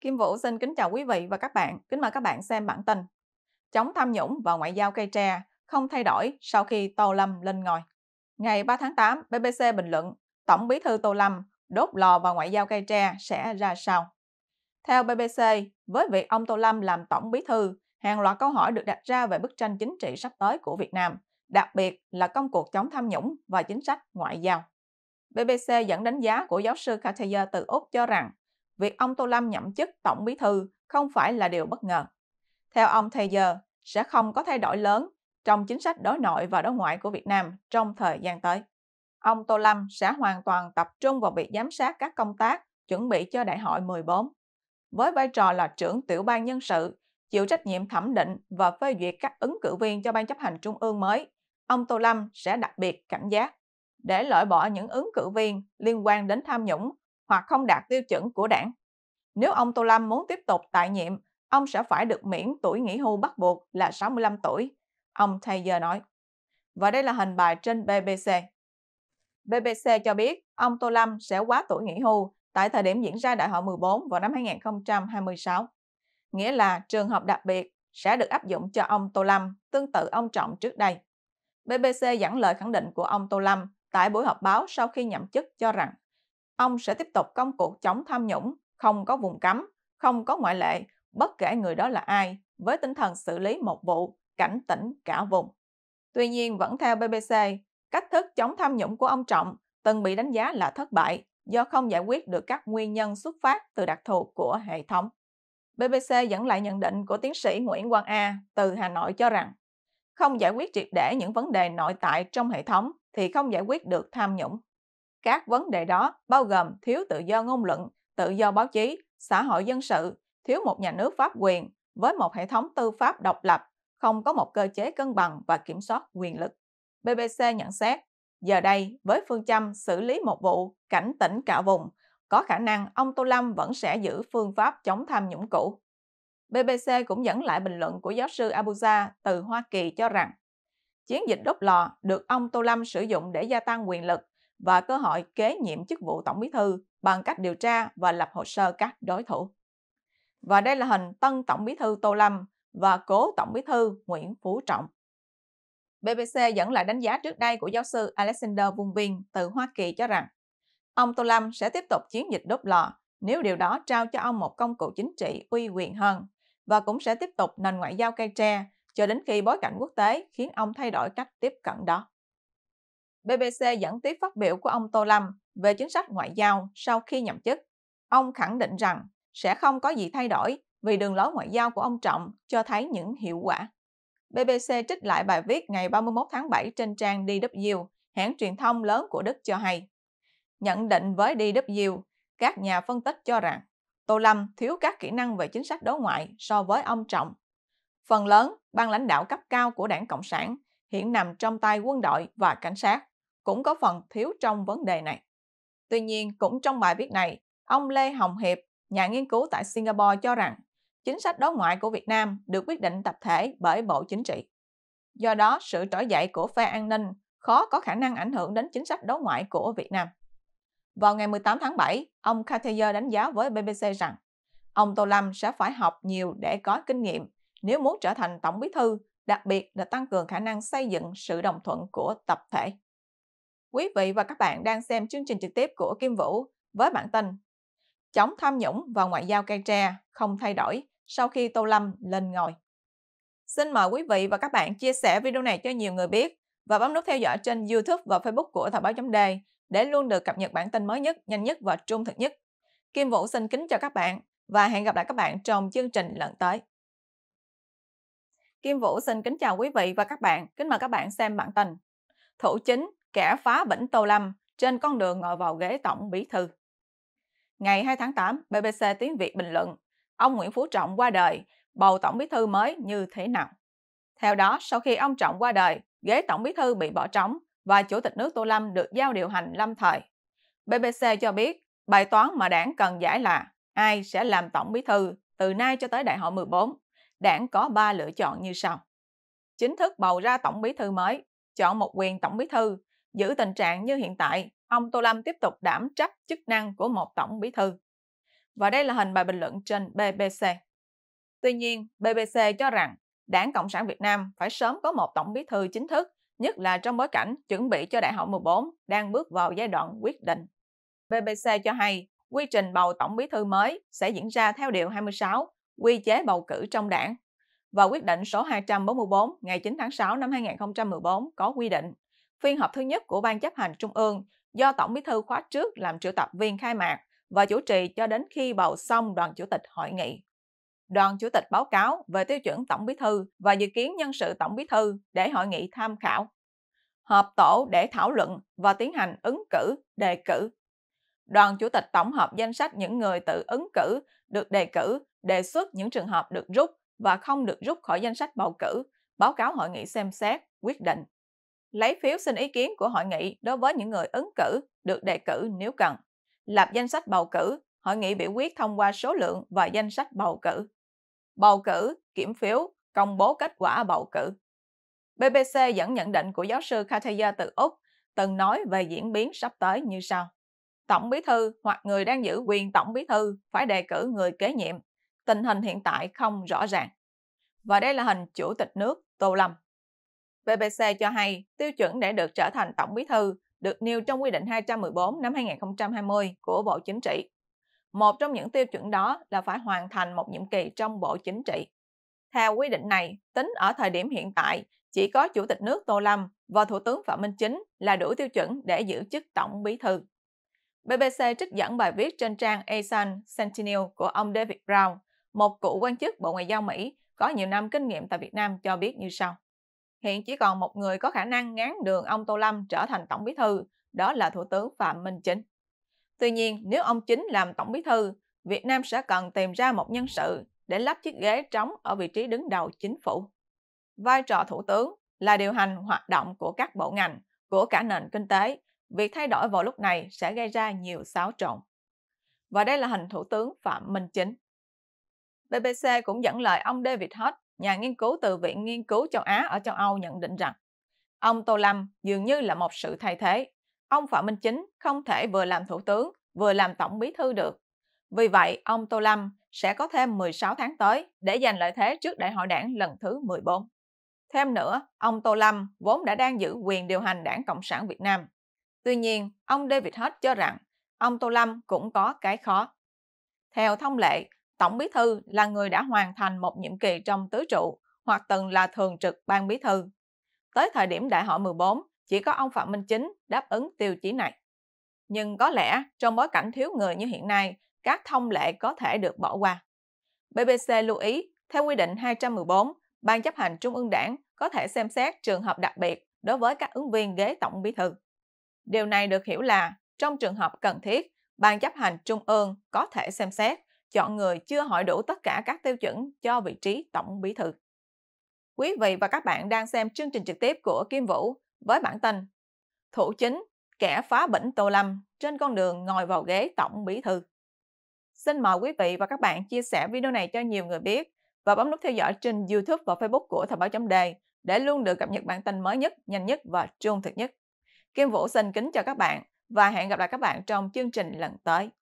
Kim Vũ xin kính chào quý vị và các bạn. Kính mời các bạn xem bản tin. Chống tham nhũng và ngoại giao cây tre không thay đổi sau khi Tô Lâm lên ngôi. Ngày 3 tháng 8, BBC bình luận Tổng bí thư Tô Lâm đốt lò và ngoại giao cây tre sẽ ra sao? Theo BBC, với việc ông Tô Lâm làm tổng bí thư, hàng loạt câu hỏi được đặt ra về bức tranh chính trị sắp tới của Việt Nam, đặc biệt là công cuộc chống tham nhũng và chính sách ngoại giao. BBC dẫn đánh giá của giáo sư Katia từ Úc cho rằng việc ông Tô Lâm nhậm chức Tổng Bí Thư không phải là điều bất ngờ. Theo ông Thayer, sẽ không có thay đổi lớn trong chính sách đối nội và đối ngoại của Việt Nam trong thời gian tới. Ông Tô Lâm sẽ hoàn toàn tập trung vào việc giám sát các công tác chuẩn bị cho Đại hội 14. Với vai trò là trưởng tiểu ban nhân sự, chịu trách nhiệm thẩm định và phê duyệt các ứng cử viên cho Ban chấp hành Trung ương mới, ông Tô Lâm sẽ đặc biệt cảnh giác để loại bỏ những ứng cử viên liên quan đến tham nhũng hoặc không đạt tiêu chuẩn của đảng. Nếu ông Tô Lâm muốn tiếp tục tại nhiệm, ông sẽ phải được miễn tuổi nghỉ hưu bắt buộc là 65 tuổi, ông Taylor nói. Và đây là hình bài trên BBC. BBC cho biết ông Tô Lâm sẽ quá tuổi nghỉ hưu tại thời điểm diễn ra đại hội 14 vào năm 2026. Nghĩa là trường hợp đặc biệt sẽ được áp dụng cho ông Tô Lâm, tương tự ông Trọng trước đây. BBC dẫn lời khẳng định của ông Tô Lâm tại buổi họp báo sau khi nhậm chức cho rằng ông sẽ tiếp tục công cuộc chống tham nhũng, không có vùng cấm, không có ngoại lệ, bất kể người đó là ai, với tinh thần xử lý một vụ, cảnh tỉnh cả vùng. Tuy nhiên, vẫn theo BBC, cách thức chống tham nhũng của ông Trọng từng bị đánh giá là thất bại do không giải quyết được các nguyên nhân xuất phát từ đặc thù của hệ thống. BBC dẫn lại nhận định của tiến sĩ Nguyễn Quang A từ Hà Nội cho rằng không giải quyết triệt để những vấn đề nội tại trong hệ thống thì không giải quyết được tham nhũng. Các vấn đề đó bao gồm thiếu tự do ngôn luận, tự do báo chí, xã hội dân sự, thiếu một nhà nước pháp quyền với một hệ thống tư pháp độc lập, không có một cơ chế cân bằng và kiểm soát quyền lực. BBC nhận xét, giờ đây với phương châm xử lý một vụ, cảnh tỉnh cả vùng, có khả năng ông Tô Lâm vẫn sẽ giữ phương pháp chống tham nhũng cũ. BBC cũng dẫn lại bình luận của giáo sư Abuja từ Hoa Kỳ cho rằng chiến dịch đốt lò được ông Tô Lâm sử dụng để gia tăng quyền lực và cơ hội kế nhiệm chức vụ Tổng Bí thư bằng cách điều tra và lập hồ sơ các đối thủ. Và đây là hình tân Tổng Bí thư Tô Lâm và cố Tổng Bí thư Nguyễn Phú Trọng. BBC dẫn lại đánh giá trước đây của giáo sư Alexander Vung Viên từ Hoa Kỳ cho rằng ông Tô Lâm sẽ tiếp tục chiến dịch đốt lò nếu điều đó trao cho ông một công cụ chính trị uy quyền hơn và cũng sẽ tiếp tục nền ngoại giao cây tre cho đến khi bối cảnh quốc tế khiến ông thay đổi cách tiếp cận đó. BBC dẫn tiếp phát biểu của ông Tô Lâm về chính sách ngoại giao sau khi nhậm chức. Ông khẳng định rằng sẽ không có gì thay đổi vì đường lối ngoại giao của ông Trọng cho thấy những hiệu quả. BBC trích lại bài viết ngày 31 tháng 7 trên trang DW, hãng truyền thông lớn của Đức cho hay. Nhận định với DW, các nhà phân tích cho rằng Tô Lâm thiếu các kỹ năng về chính sách đối ngoại so với ông Trọng. Phần lớn, ban lãnh đạo cấp cao của đảng Cộng sản hiện nằm trong tay quân đội và cảnh sát cũng có phần thiếu trong vấn đề này. Tuy nhiên, cũng trong bài viết này, ông Lê Hồng Hiệp, nhà nghiên cứu tại Singapore cho rằng chính sách đối ngoại của Việt Nam được quyết định tập thể bởi Bộ Chính trị. Do đó, sự trỗi dậy của phe an ninh khó có khả năng ảnh hưởng đến chính sách đối ngoại của Việt Nam. Vào ngày 18 tháng 7, ông Cartier đánh giá với BBC rằng ông Tô Lâm sẽ phải học nhiều để có kinh nghiệm nếu muốn trở thành tổng bí thư, đặc biệt là tăng cường khả năng xây dựng sự đồng thuận của tập thể. Quý vị và các bạn đang xem chương trình trực tiếp của Kim Vũ với bản tin Chống tham nhũng và ngoại giao cây tre không thay đổi sau khi Tô Lâm lên ngồi. Xin mời quý vị và các bạn chia sẻ video này cho nhiều người biết và bấm nút theo dõi trên YouTube và Facebook của Thời báo chấm đề để luôn được cập nhật bản tin mới nhất, nhanh nhất và trung thực nhất. Kim Vũ xin kính chào các bạn và hẹn gặp lại các bạn trong chương trình lần tới. Kim Vũ xin kính chào quý vị và các bạn, kính mời các bạn xem bản tin. Thủ chính kẻ phá bỉnh Tô Lâm trên con đường ngồi vào ghế tổng bí thư. Ngày 2 tháng 8, BBC Tiếng Việt bình luận, ông Nguyễn Phú Trọng qua đời, bầu tổng bí thư mới như thế nào? Theo đó, sau khi ông Trọng qua đời, ghế tổng bí thư bị bỏ trống và Chủ tịch nước Tô Lâm được giao điều hành lâm thời. BBC cho biết, bài toán mà đảng cần giải là ai sẽ làm tổng bí thư từ nay cho tới đại hội 14. Đảng có 3 lựa chọn như sau. Chính thức bầu ra tổng bí thư mới, chọn một quyền tổng bí thư giữ tình trạng như hiện tại, ông Tô Lâm tiếp tục đảm trách chức năng của một tổng bí thư. Và đây là hình bài bình luận trên BBC. Tuy nhiên, BBC cho rằng Đảng Cộng sản Việt Nam phải sớm có một tổng bí thư chính thức, nhất là trong bối cảnh chuẩn bị cho đại hội 14 đang bước vào giai đoạn quyết định. BBC cho hay, quy trình bầu tổng bí thư mới sẽ diễn ra theo điều 26 quy chế bầu cử trong đảng và quyết định số 244 ngày 9 tháng 6 năm 2014 có quy định phiên họp thứ nhất của Ban chấp hành Trung ương do Tổng bí thư khóa trước làm triệu tập viên khai mạc và chủ trì cho đến khi bầu xong đoàn chủ tịch hội nghị. Đoàn chủ tịch báo cáo về tiêu chuẩn tổng bí thư và dự kiến nhân sự tổng bí thư để hội nghị tham khảo. Họp tổ để thảo luận và tiến hành ứng cử, đề cử. Đoàn chủ tịch tổng hợp danh sách những người tự ứng cử, được đề cử, đề xuất những trường hợp được rút và không được rút khỏi danh sách bầu cử, báo cáo hội nghị xem xét, quyết định lấy phiếu xin ý kiến của hội nghị đối với những người ứng cử được đề cử nếu cần, lập danh sách bầu cử, hội nghị biểu quyết thông qua số lượng và danh sách bầu cử, bầu cử, kiểm phiếu, công bố kết quả bầu cử. BBC dẫn nhận định của giáo sư Katia từ Úc từng nói về diễn biến sắp tới như sau. Tổng bí thư hoặc người đang giữ quyền tổng bí thư phải đề cử người kế nhiệm. Tình hình hiện tại không rõ ràng. Và đây là hình chủ tịch nước Tô Lâm. BBC cho hay tiêu chuẩn để được trở thành tổng bí thư được nêu trong quy định 214 năm 2020 của Bộ Chính trị. Một trong những tiêu chuẩn đó là phải hoàn thành một nhiệm kỳ trong Bộ Chính trị. Theo quy định này, tính ở thời điểm hiện tại, chỉ có Chủ tịch nước Tô Lâm và Thủ tướng Phạm Minh Chính là đủ tiêu chuẩn để giữ chức tổng bí thư. BBC trích dẫn bài viết trên trang Asian Sentinel của ông David Brown, một cựu quan chức Bộ Ngoại giao Mỹ có nhiều năm kinh nghiệm tại Việt Nam cho biết như sau. Hiện chỉ còn một người có khả năng ngán đường ông Tô Lâm trở thành tổng bí thư, đó là Thủ tướng Phạm Minh Chính. Tuy nhiên, nếu ông Chính làm tổng bí thư, Việt Nam sẽ cần tìm ra một nhân sự để lắp chiếc ghế trống ở vị trí đứng đầu chính phủ. Vai trò thủ tướng là điều hành hoạt động của các bộ ngành, của cả nền kinh tế. Việc thay đổi vào lúc này sẽ gây ra nhiều xáo trộn. Và đây là hình thủ tướng Phạm Minh Chính. BBC cũng dẫn lời ông David Hutt, nhà nghiên cứu từ Viện Nghiên cứu Châu Á ở châu Âu nhận định rằng ông Tô Lâm dường như là một sự thay thế. Ông Phạm Minh Chính không thể vừa làm thủ tướng, vừa làm tổng bí thư được. Vì vậy, ông Tô Lâm sẽ có thêm 16 tháng tới để giành lợi thế trước đại hội đảng lần thứ 14. Thêm nữa, ông Tô Lâm vốn đã đang giữ quyền điều hành đảng Cộng sản Việt Nam. Tuy nhiên, ông David Hutt cho rằng ông Tô Lâm cũng có cái khó. Theo thông lệ, Tổng Bí thư là người đã hoàn thành một nhiệm kỳ trong tứ trụ hoặc từng là thường trực ban bí thư. Tới thời điểm đại hội 14, chỉ có ông Phạm Minh Chính đáp ứng tiêu chí này. Nhưng có lẽ trong bối cảnh thiếu người như hiện nay, các thông lệ có thể được bỏ qua. BBC lưu ý, theo quy định 214, Ban chấp hành Trung ương Đảng có thể xem xét trường hợp đặc biệt đối với các ứng viên ghế tổng bí thư. Điều này được hiểu là trong trường hợp cần thiết, Ban chấp hành Trung ương có thể xem xét chọn người chưa hội đủ tất cả các tiêu chuẩn cho vị trí tổng bí thư. Quý vị và các bạn đang xem chương trình trực tiếp của Kim Vũ với bản tin Thủ chính, kẻ phá bỉnh Tô Lâm trên con đường ngồi vào ghế tổng bí thư. Xin mời quý vị và các bạn chia sẻ video này cho nhiều người biết và bấm nút theo dõi trên YouTube và Facebook của Thời báo chấm đề để luôn được cập nhật bản tin mới nhất, nhanh nhất và trung thực nhất. Kim Vũ xin kính chào các bạn và hẹn gặp lại các bạn trong chương trình lần tới.